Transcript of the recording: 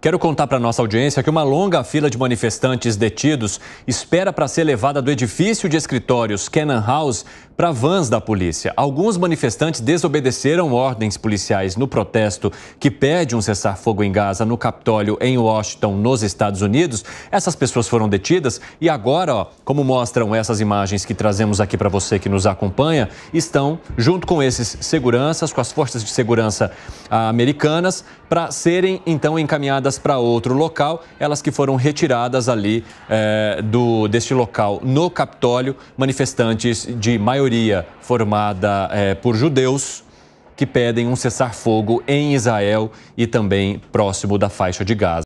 Quero contar para nossa audiência que uma longa fila de manifestantes detidos espera para ser levada do edifício de escritórios Cannon House para vans da polícia. Alguns manifestantes desobedeceram ordens policiais no protesto que pede um cessar-fogo em Gaza no Capitólio em Washington, nos Estados Unidos. Essas pessoas foram detidas e agora, ó, como mostram essas imagens que trazemos aqui para você que nos acompanha, estão junto com esses seguranças, com as forças de segurança Americanas para serem então encaminhadas para outro local, elas que foram retiradas ali é, do, deste local no Capitólio, manifestantes de maioria formada é, por judeus que pedem um cessar-fogo em Israel e também próximo da faixa de Gaza.